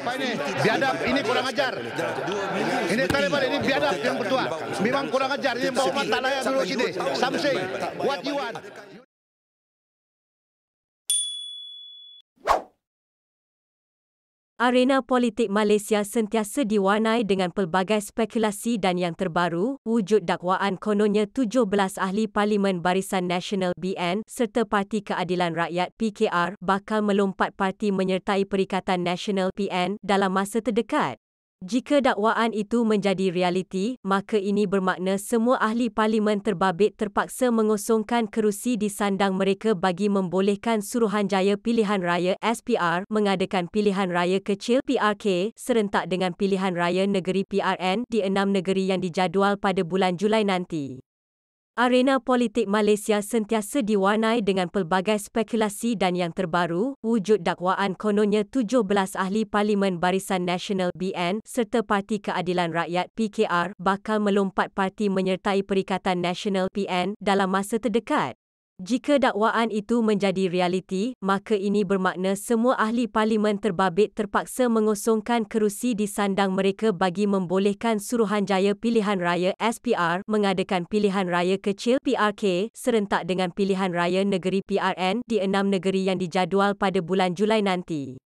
apa ini? Biadab ini kurang ajar. Ini Taliban ini biadab yang berdua Memang kurang ajar. Ini bawa mata layak dulu sini. Samsung, what you want? Arena politik Malaysia sentiasa diwarnai dengan pelbagai spekulasi dan yang terbaru, wujud dakwaan kononnya 17 ahli Parlimen Barisan Nasional BN serta Parti Keadilan Rakyat PKR bakal melompat parti menyertai Perikatan Nasional PN dalam masa terdekat. Jika dakwaan itu menjadi realiti, maka ini bermakna semua ahli parlimen terbabit terpaksa mengosongkan kerusi di sandang mereka bagi membolehkan Suruhanjaya Pilihan Raya SPR mengadakan pilihan raya kecil PRK serentak dengan pilihan raya negeri PRN di enam negeri yang dijadual pada bulan Julai nanti. Arena politik Malaysia sentiasa diwarnai dengan pelbagai spekulasi dan yang terbaru, wujud dakwaan kononnya 17 ahli Parlimen Barisan Nasional BN serta Parti Keadilan Rakyat PKR bakal melompat parti menyertai Perikatan Nasional PN dalam masa terdekat. Jika dakwaan itu menjadi realiti, maka ini bermakna semua ahli parlimen terbabit terpaksa mengosongkan kerusi di sandang mereka bagi membolehkan Suruhanjaya Pilihan Raya SPR mengadakan pilihan raya kecil PRK serentak dengan pilihan raya negeri PRN di enam negeri yang dijadual pada bulan Julai nanti.